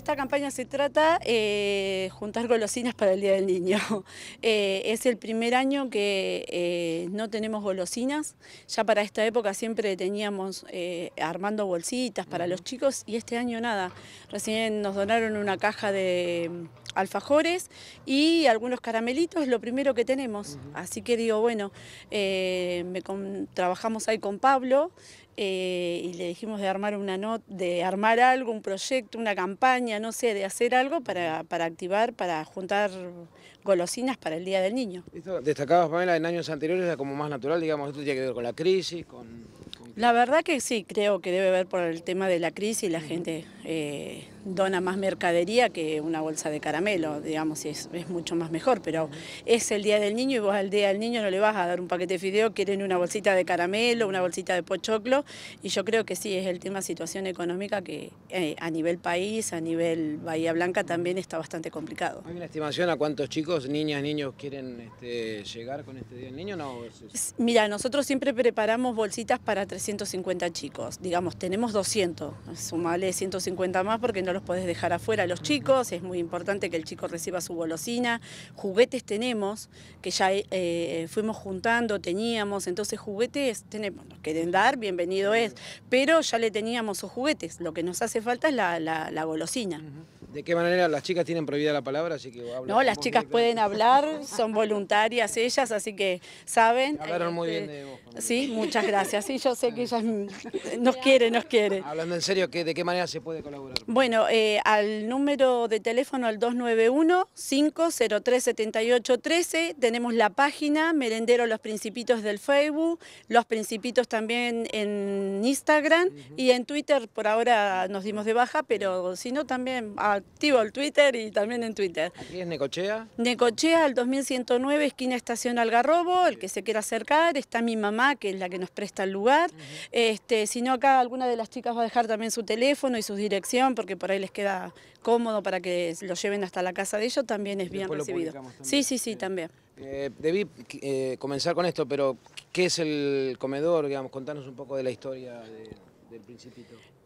Esta campaña se trata de eh, juntar golosinas para el Día del Niño. Eh, es el primer año que eh, no tenemos golosinas. Ya para esta época siempre teníamos armando bolsitas para los chicos y este año nada. Recién nos donaron una caja de mm, alfajores y algunos caramelitos, lo primero que tenemos. Así que digo, bueno, trabajamos ahí con Pablo, eh, y le dijimos de armar una de armar algo, un proyecto, una campaña, no sé, de hacer algo para, para activar, para juntar golosinas para el Día del Niño. Destacados, destacabas, Pamela, en años anteriores era como más natural, digamos, esto tiene que ver con la crisis, con... La verdad que sí, creo que debe ver por el tema de la crisis, y la gente eh, dona más mercadería que una bolsa de caramelo, digamos, es, es mucho más mejor, pero es el Día del Niño y vos al Día del Niño no le vas a dar un paquete de fideo, quieren una bolsita de caramelo, una bolsita de pochoclo, y yo creo que sí, es el tema situación económica que eh, a nivel país, a nivel Bahía Blanca también está bastante complicado. ¿Hay una estimación a cuántos chicos, niñas, niños quieren este, llegar con este Día del Niño? Mira, nosotros siempre preparamos bolsitas para 350 chicos, digamos, tenemos 200, sumable 150 cuenta más porque no los podés dejar afuera a los chicos, es muy importante que el chico reciba su golosina, juguetes tenemos, que ya eh, eh, fuimos juntando, teníamos, entonces juguetes tenemos, nos quieren dar, bienvenido es, pero ya le teníamos sus juguetes, lo que nos hace falta es la, la, la golosina de qué manera las chicas tienen prohibida la palabra, así que No, las chicas pueden hablar, son voluntarias ellas, así que saben. Hablaron muy bien de vos. Sí, muchas gracias. Sí, yo sé que ellas nos quieren, nos quieren. Hablando en serio, ¿de qué manera se puede colaborar? Bueno, eh, al número de teléfono al 291-503-7813 tenemos la página Merendero Los Principitos del Facebook, Los Principitos también en Instagram y en Twitter por ahora nos dimos de baja, pero si no también... A, ah, activo el Twitter y también en Twitter. ¿Aquí es Necochea? Necochea, al 2109, esquina Estación Algarrobo, el que se quiera acercar, está mi mamá, que es la que nos presta el lugar. este, si no, acá alguna de las chicas va a dejar también su teléfono y su dirección, porque por ahí les queda cómodo para que lo lleven hasta la casa de ellos, también es bien recibido. Sí, sí, sí, también. Eh, debí eh, comenzar con esto, pero ¿qué es el comedor? Digamos, contanos un poco de la historia. De...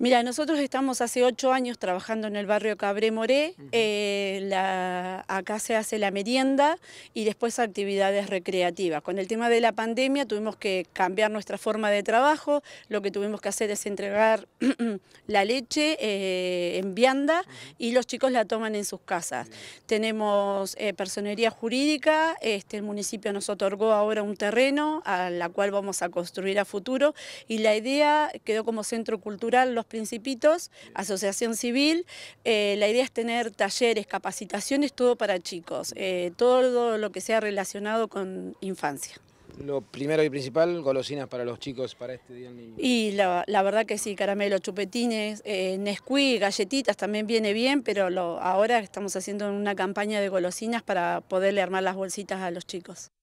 Mira, nosotros estamos hace ocho años trabajando en el barrio Cabré Moré. Eh, acá se hace la merienda y después actividades recreativas. Con el tema de la pandemia tuvimos que cambiar nuestra forma de trabajo. Lo que tuvimos que hacer es entregar la leche eh, en vianda y los chicos la toman en sus casas. Tenemos eh, personería jurídica. Este, el municipio nos otorgó ahora un terreno a la cual vamos a construir a futuro y la idea quedó como centro Centro Cultural Los Principitos, Asociación Civil. Eh, la idea es tener talleres, capacitaciones, todo para chicos, eh, todo lo que sea relacionado con infancia. Lo primero y principal, golosinas para los chicos para este Día del Niño. Y la, verdad que sí, caramelo, chupetines, eh, galletitas también viene bien, pero ahora estamos haciendo una campaña de golosinas para poderle armar las bolsitas a los chicos.